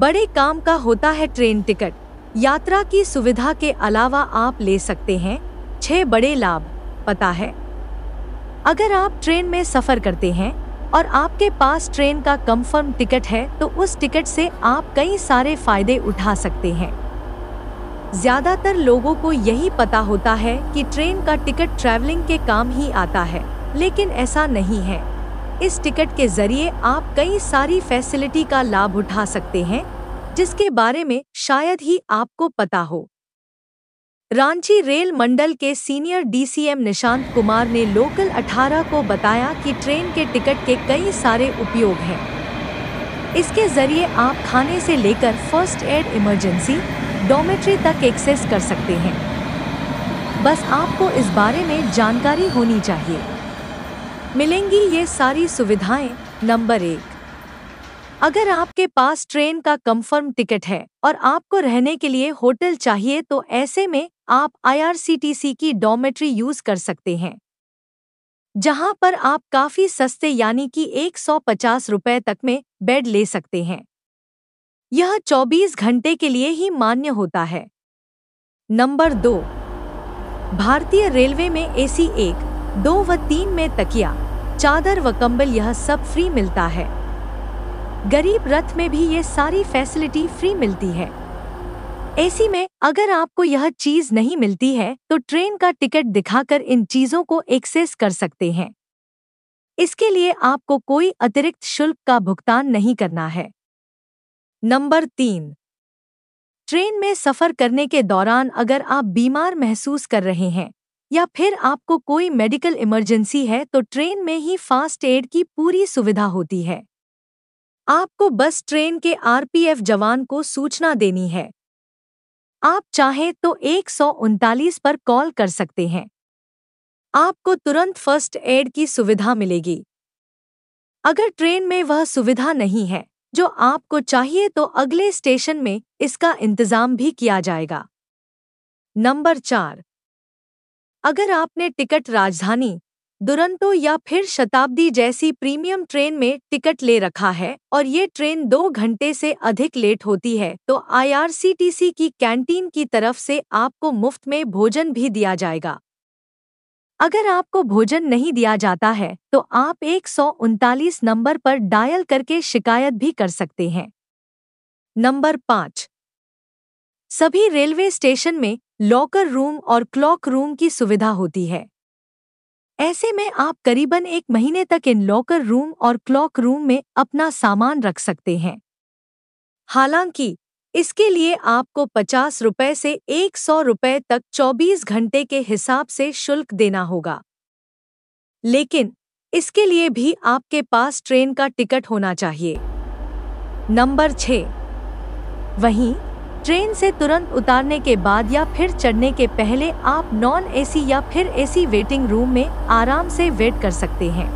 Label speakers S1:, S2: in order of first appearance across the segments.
S1: बड़े काम का होता है ट्रेन टिकट यात्रा की सुविधा के अलावा आप ले सकते हैं छह बड़े लाभ पता है अगर आप ट्रेन में सफ़र करते हैं और आपके पास ट्रेन का कंफर्म टिकट है तो उस टिकट से आप कई सारे फायदे उठा सकते हैं ज़्यादातर लोगों को यही पता होता है कि ट्रेन का टिकट ट्रैवलिंग के काम ही आता है लेकिन ऐसा नहीं है इस टिकट के जरिए आप कई सारी फैसिलिटी का लाभ उठा सकते हैं जिसके बारे में शायद ही आपको पता हो रांची रेल मंडल के सीनियर डीसीएम निशांत कुमार ने लोकल 18 को बताया कि ट्रेन के टिकट के कई सारे उपयोग हैं इसके जरिए आप खाने से लेकर फर्स्ट एड इमरजेंसी डोमेट्री तक एक्सेस कर सकते हैं बस आपको इस बारे में जानकारी होनी चाहिए मिलेंगी ये सारी सुविधाएं नंबर एक अगर आपके पास ट्रेन का कंफर्म टिकट है और आपको रहने के लिए होटल चाहिए तो ऐसे में आप आईआरसीटीसी की डॉमेट्री यूज कर सकते हैं जहां पर आप काफी सस्ते यानी कि एक रुपए तक में बेड ले सकते हैं यह 24 घंटे के लिए ही मान्य होता है नंबर दो भारतीय रेलवे में एसी एक दो व तीन में तकिया चादर व कंबल यह सब फ्री मिलता है गरीब रथ में भी ये सारी फैसिलिटी फ्री मिलती है ऐसी में अगर आपको यह चीज नहीं मिलती है तो ट्रेन का टिकट दिखाकर इन चीजों को एक्सेस कर सकते हैं इसके लिए आपको कोई अतिरिक्त शुल्क का भुगतान नहीं करना है नंबर तीन ट्रेन में सफर करने के दौरान अगर आप बीमार महसूस कर रहे हैं या फिर आपको कोई मेडिकल इमरजेंसी है तो ट्रेन में ही फास्ट एड की पूरी सुविधा होती है आपको बस ट्रेन के आरपीएफ जवान को सूचना देनी है आप चाहें तो एक पर कॉल कर सकते हैं आपको तुरंत फर्स्ट एड की सुविधा मिलेगी अगर ट्रेन में वह सुविधा नहीं है जो आपको चाहिए तो अगले स्टेशन में इसका इंतजाम भी किया जाएगा नंबर चार अगर आपने टिकट राजधानी दुरंतो या फिर शताब्दी जैसी प्रीमियम ट्रेन में टिकट ले रखा है और ये ट्रेन दो घंटे से अधिक लेट होती है तो आईआरसीटीसी की कैंटीन की तरफ से आपको मुफ्त में भोजन भी दिया जाएगा अगर आपको भोजन नहीं दिया जाता है तो आप एक नंबर पर डायल करके शिकायत भी कर सकते हैं नंबर पाँच सभी रेलवे स्टेशन में लॉकर रूम और क्लॉक रूम की सुविधा होती है ऐसे में आप करीबन एक महीने तक इन लॉकर रूम और क्लॉक रूम में अपना सामान रख सकते हैं हालांकि इसके लिए आपको पचास रुपये से एक सौ रुपये तक चौबीस घंटे के हिसाब से शुल्क देना होगा लेकिन इसके लिए भी आपके पास ट्रेन का टिकट होना चाहिए नंबर छ वहीं ट्रेन से तुरंत उतारने के बाद या फिर चढ़ने के पहले आप नॉन एसी या फिर एसी वेटिंग रूम में आराम से वेट कर सकते हैं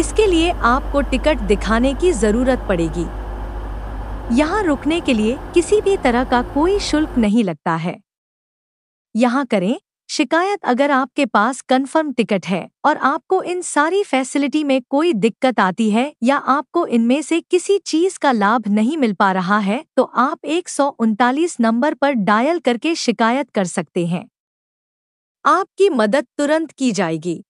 S1: इसके लिए आपको टिकट दिखाने की ज़रूरत पड़ेगी यहाँ रुकने के लिए किसी भी तरह का कोई शुल्क नहीं लगता है यहाँ करें शिकायत अगर आपके पास कंफर्म टिकट है और आपको इन सारी फैसिलिटी में कोई दिक्कत आती है या आपको इनमें से किसी चीज का लाभ नहीं मिल पा रहा है तो आप एक नंबर पर डायल करके शिकायत कर सकते हैं आपकी मदद तुरंत की जाएगी